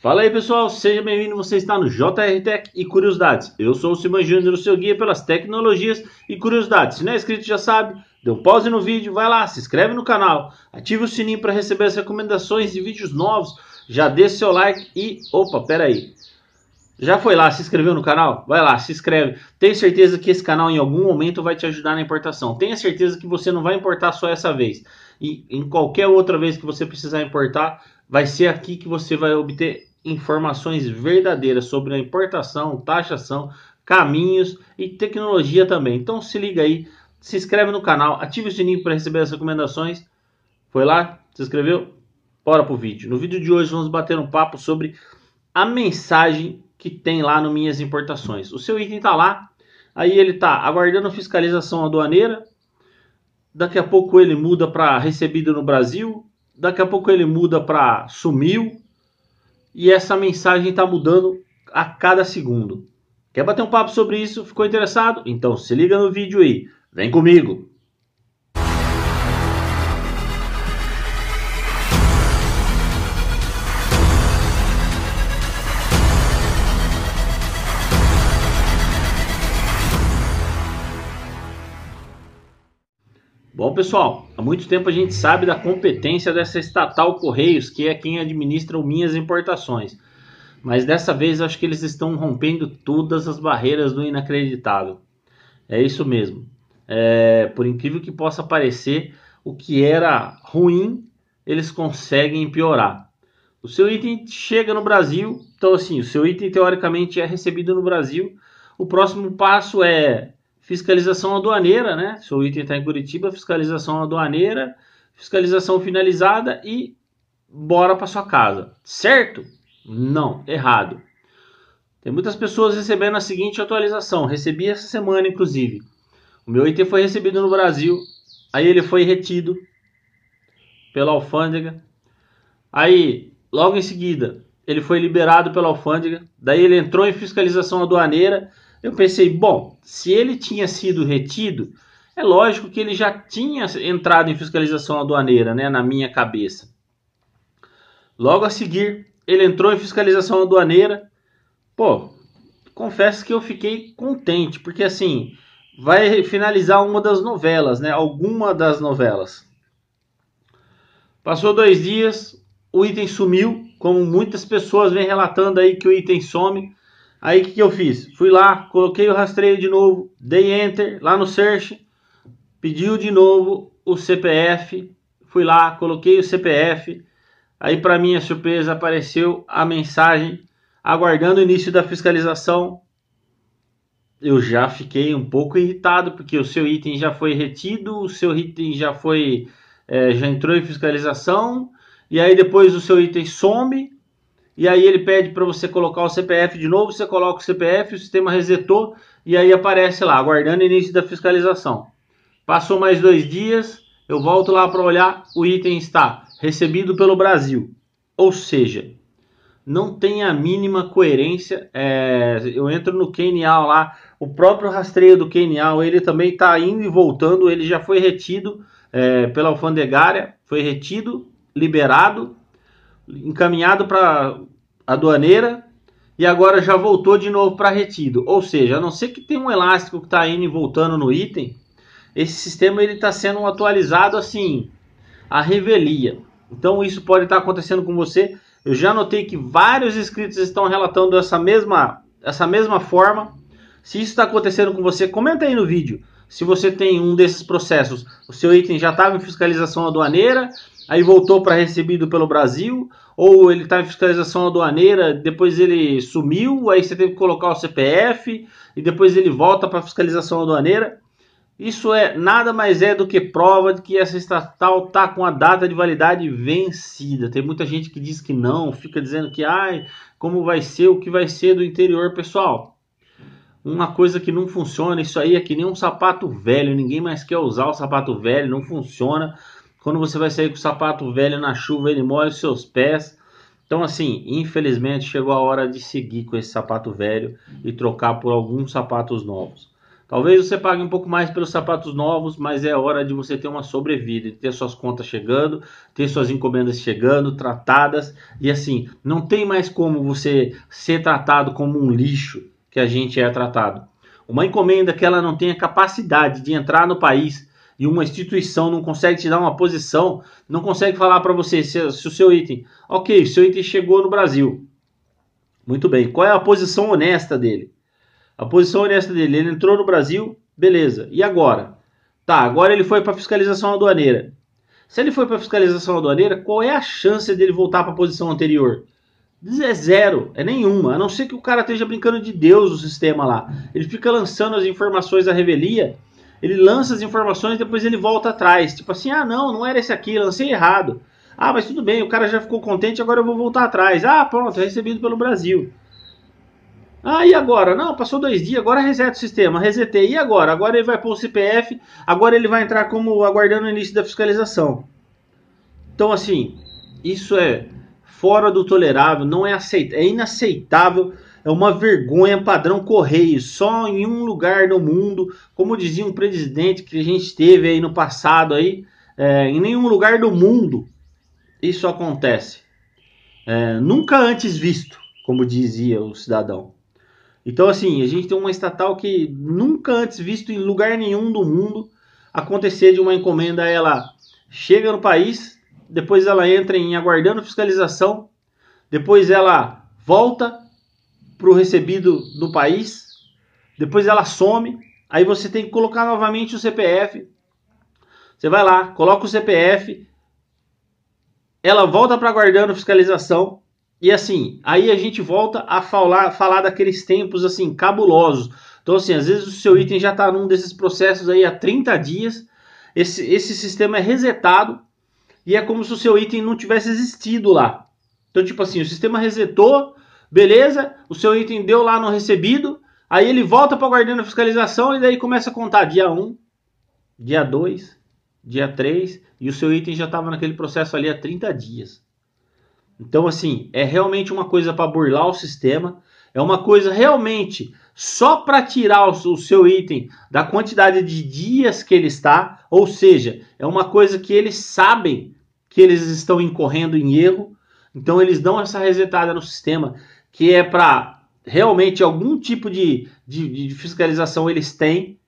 Fala aí pessoal, seja bem-vindo, você está no JR Tech e Curiosidades. Eu sou o Simão Júnior, seu guia pelas tecnologias e curiosidades. Se não é inscrito já sabe, dê um pause no vídeo, vai lá, se inscreve no canal, ative o sininho para receber as recomendações de vídeos novos, já deixa seu like e... Opa, pera aí. Já foi lá, se inscreveu no canal? Vai lá, se inscreve. Tenho certeza que esse canal em algum momento vai te ajudar na importação. Tenha certeza que você não vai importar só essa vez. E em qualquer outra vez que você precisar importar, vai ser aqui que você vai obter informações verdadeiras sobre a importação, taxação, caminhos e tecnologia também. Então se liga aí, se inscreve no canal, ative o sininho para receber as recomendações. Foi lá? Se inscreveu? Bora pro vídeo. No vídeo de hoje vamos bater um papo sobre a mensagem que tem lá no Minhas Importações. O seu item está lá, aí ele está aguardando fiscalização aduaneira. Daqui a pouco ele muda para recebido no Brasil, daqui a pouco ele muda para sumiu, e essa mensagem está mudando a cada segundo. Quer bater um papo sobre isso? Ficou interessado? Então se liga no vídeo aí. Vem comigo! Bom, pessoal, há muito tempo a gente sabe da competência dessa estatal Correios, que é quem administra o Minhas Importações. Mas dessa vez acho que eles estão rompendo todas as barreiras do inacreditável. É isso mesmo. É, por incrível que possa parecer, o que era ruim, eles conseguem piorar. O seu item chega no Brasil, então assim, o seu item teoricamente é recebido no Brasil. O próximo passo é fiscalização aduaneira, né? Seu item está em Curitiba, fiscalização aduaneira, fiscalização finalizada e bora para sua casa. Certo? Não, errado. Tem muitas pessoas recebendo a seguinte atualização. Recebi essa semana, inclusive. O meu item foi recebido no Brasil, aí ele foi retido pela alfândega. Aí, logo em seguida, ele foi liberado pela alfândega. Daí ele entrou em fiscalização aduaneira eu pensei, bom, se ele tinha sido retido, é lógico que ele já tinha entrado em fiscalização aduaneira, né, na minha cabeça. Logo a seguir, ele entrou em fiscalização aduaneira. Pô, confesso que eu fiquei contente, porque assim, vai finalizar uma das novelas, né? Alguma das novelas. Passou dois dias, o item sumiu, como muitas pessoas vêm relatando aí que o item some. Aí o que, que eu fiz? Fui lá, coloquei o rastreio de novo, dei enter lá no search, pediu de novo o CPF, fui lá, coloquei o CPF. Aí para minha surpresa apareceu a mensagem aguardando o início da fiscalização. Eu já fiquei um pouco irritado porque o seu item já foi retido, o seu item já foi é, já entrou em fiscalização e aí depois o seu item some e aí ele pede para você colocar o CPF de novo, você coloca o CPF, o sistema resetou e aí aparece lá, aguardando o início da fiscalização. Passou mais dois dias, eu volto lá para olhar, o item está recebido pelo Brasil. Ou seja, não tem a mínima coerência. É, eu entro no KNA lá, o próprio rastreio do KNA, ele também está indo e voltando, ele já foi retido é, pela alfandegária, foi retido, liberado encaminhado para a aduaneira e agora já voltou de novo para retido. Ou seja, a não ser que tenha um elástico que está indo e voltando no item, esse sistema ele está sendo atualizado assim, a revelia. Então isso pode estar tá acontecendo com você. Eu já notei que vários inscritos estão relatando essa mesma, essa mesma forma. Se isso está acontecendo com você, comenta aí no vídeo. Se você tem um desses processos, o seu item já estava tá em fiscalização aduaneira aí voltou para recebido pelo Brasil, ou ele está em fiscalização aduaneira, depois ele sumiu, aí você teve que colocar o CPF, e depois ele volta para fiscalização aduaneira. Isso é nada mais é do que prova de que essa estatal tá com a data de validade vencida. Tem muita gente que diz que não, fica dizendo que ai, como vai ser, o que vai ser do interior, pessoal. Uma coisa que não funciona, isso aí é que nem um sapato velho, ninguém mais quer usar o sapato velho, não funciona. Quando você vai sair com o sapato velho na chuva, ele molha os seus pés. Então, assim, infelizmente chegou a hora de seguir com esse sapato velho e trocar por alguns sapatos novos. Talvez você pague um pouco mais pelos sapatos novos, mas é hora de você ter uma sobrevida, ter suas contas chegando, ter suas encomendas chegando, tratadas. E assim, não tem mais como você ser tratado como um lixo que a gente é tratado. Uma encomenda que ela não tenha capacidade de entrar no país e uma instituição não consegue te dar uma posição, não consegue falar para você se, se o seu item, ok, o seu item chegou no Brasil. Muito bem, qual é a posição honesta dele? A posição honesta dele, ele entrou no Brasil, beleza, e agora? Tá, agora ele foi para fiscalização aduaneira. Se ele foi para fiscalização aduaneira, qual é a chance dele voltar para a posição anterior? É zero, é nenhuma, a não ser que o cara esteja brincando de Deus o sistema lá. Ele fica lançando as informações à revelia ele lança as informações e depois ele volta atrás. Tipo assim, ah não, não era esse aqui, lancei errado. Ah, mas tudo bem, o cara já ficou contente, agora eu vou voltar atrás. Ah, pronto, é recebido pelo Brasil. Ah, e agora? Não, passou dois dias, agora reseta o sistema, resetei. E agora? Agora ele vai pôr o CPF, agora ele vai entrar como aguardando o início da fiscalização. Então, assim, isso é fora do tolerável, não é aceitável, é inaceitável é uma vergonha padrão correio, só em um lugar no mundo, como dizia um presidente que a gente teve aí no passado aí, é, em nenhum lugar do mundo isso acontece. É, nunca antes visto, como dizia o cidadão. Então, assim, a gente tem uma estatal que nunca antes visto em lugar nenhum do mundo acontecer de uma encomenda, ela chega no país, depois ela entra em aguardando fiscalização, depois ela volta para o recebido do país, depois ela some, aí você tem que colocar novamente o CPF. Você vai lá, coloca o CPF, ela volta para guardando fiscalização, e assim, aí a gente volta a falar, falar daqueles tempos assim cabulosos. Então assim, às vezes o seu item já está num desses processos aí há 30 dias, esse, esse sistema é resetado e é como se o seu item não tivesse existido lá. Então tipo assim, o sistema resetou, Beleza? O seu item deu lá no recebido. Aí ele volta para o guardião da fiscalização e daí começa a contar dia 1, dia 2, dia 3 e o seu item já estava naquele processo ali há 30 dias. Então, assim, é realmente uma coisa para burlar o sistema, é uma coisa realmente só para tirar o seu item da quantidade de dias que ele está, ou seja, é uma coisa que eles sabem que eles estão incorrendo em erro, então eles dão essa resetada no sistema que é para realmente algum tipo de, de, de fiscalização eles têm.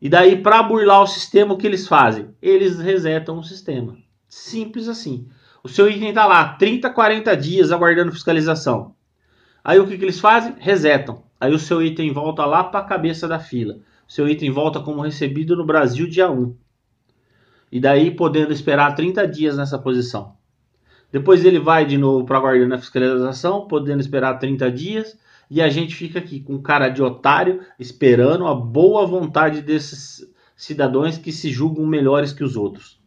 E daí, para burlar o sistema, o que eles fazem? Eles resetam o sistema. Simples assim. O seu item está lá 30, 40 dias aguardando fiscalização. Aí o que, que eles fazem? Resetam. Aí o seu item volta lá para a cabeça da fila. O seu item volta como recebido no Brasil dia 1. E daí podendo esperar 30 dias nessa posição. Depois ele vai de novo para a Guarda na fiscalização, podendo esperar 30 dias. E a gente fica aqui com cara de otário, esperando a boa vontade desses cidadãos que se julgam melhores que os outros.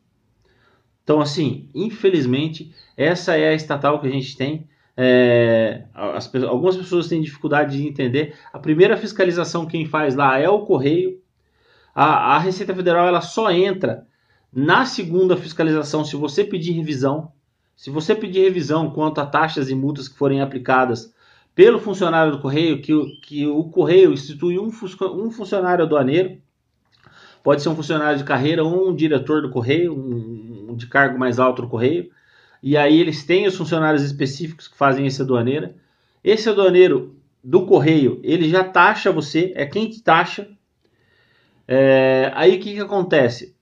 Então, assim, infelizmente, essa é a estatal que a gente tem. É, as, algumas pessoas têm dificuldade de entender. A primeira fiscalização quem faz lá é o correio. A, a Receita Federal ela só entra na segunda fiscalização se você pedir revisão. Se você pedir revisão quanto a taxas e multas que forem aplicadas pelo funcionário do correio, que, o, que o correio institui um, um funcionário aduaneiro, pode ser um funcionário de carreira ou um diretor do correio, um, um de cargo mais alto do correio, e aí eles têm os funcionários específicos que fazem essa aduaneira Esse aduaneiro do correio, ele já taxa você, é quem te taxa. É, aí o que, que acontece?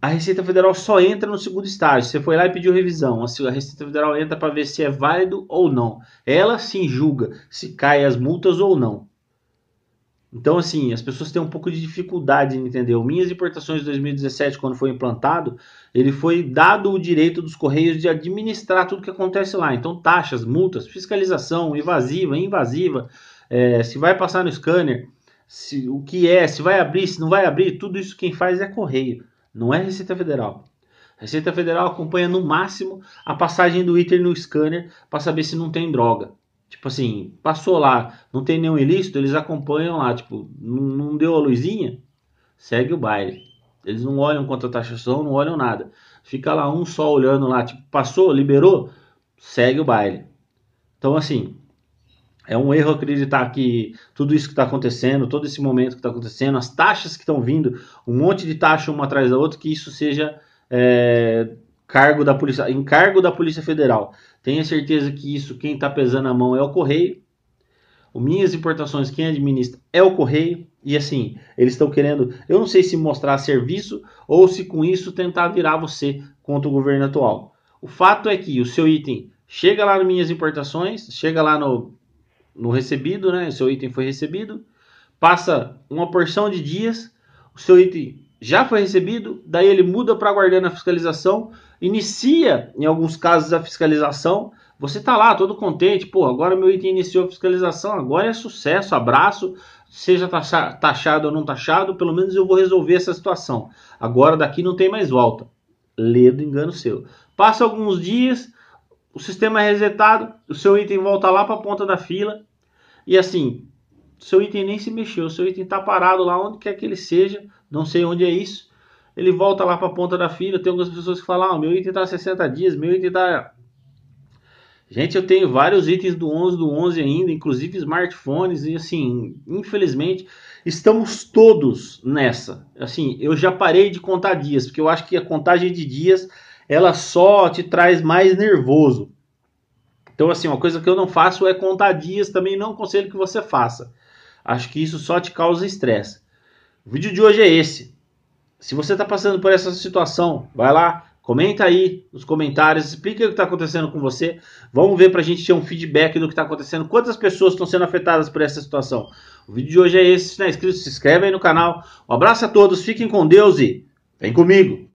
a Receita Federal só entra no segundo estágio. Você foi lá e pediu revisão. A Receita Federal entra para ver se é válido ou não. Ela sim julga se cai as multas ou não. Então, assim, as pessoas têm um pouco de dificuldade em entender. O Minhas Importações de 2017, quando foi implantado, ele foi dado o direito dos Correios de administrar tudo que acontece lá. Então, taxas, multas, fiscalização, evasiva, invasiva, é, se vai passar no scanner, se, o que é, se vai abrir, se não vai abrir, tudo isso quem faz é Correio não é Receita Federal. A Receita Federal acompanha no máximo a passagem do item no scanner para saber se não tem droga. Tipo assim, passou lá, não tem nenhum ilícito, eles acompanham lá, tipo, não, não deu a luzinha, segue o baile. Eles não olham quanto a taxação, não olham nada. Fica lá um só olhando lá, tipo, passou, liberou, segue o baile. Então assim, é um erro acreditar que tudo isso que está acontecendo, todo esse momento que está acontecendo, as taxas que estão vindo, um monte de taxa uma atrás da outra, que isso seja é, cargo da polícia, encargo da Polícia Federal. Tenha certeza que isso, quem está pesando a mão é o Correio. O Minhas Importações, quem administra é o Correio. E assim, eles estão querendo, eu não sei se mostrar serviço ou se com isso tentar virar você contra o governo atual. O fato é que o seu item chega lá no Minhas Importações, chega lá no no recebido, né? seu item foi recebido. Passa uma porção de dias, o seu item já foi recebido, daí ele muda para guardar na fiscalização, inicia, em alguns casos, a fiscalização. Você tá lá todo contente, pô, agora meu item iniciou a fiscalização, agora é sucesso, abraço, seja taxado ou não taxado, pelo menos eu vou resolver essa situação. Agora daqui não tem mais volta. Ledo engano seu. Passa alguns dias, o sistema é resetado, o seu item volta lá para a ponta da fila e assim, seu item nem se mexeu, seu item está parado lá onde quer que ele seja, não sei onde é isso. Ele volta lá para a ponta da fila. Tem algumas pessoas que falam: ah, meu item está 60 dias, meu item está. Gente, eu tenho vários itens do 11 do 11 ainda, inclusive smartphones, e assim, infelizmente, estamos todos nessa. Assim, eu já parei de contar dias, porque eu acho que a contagem de dias ela só te traz mais nervoso. Então, assim, uma coisa que eu não faço é contar dias, também não é conselho que você faça. Acho que isso só te causa estresse. O vídeo de hoje é esse. Se você está passando por essa situação, vai lá, comenta aí nos comentários, explica o que está acontecendo com você. Vamos ver para a gente ter um feedback do que está acontecendo, quantas pessoas estão sendo afetadas por essa situação. O vídeo de hoje é esse. Se não é inscrito, se inscreve aí no canal. Um abraço a todos, fiquem com Deus e vem comigo!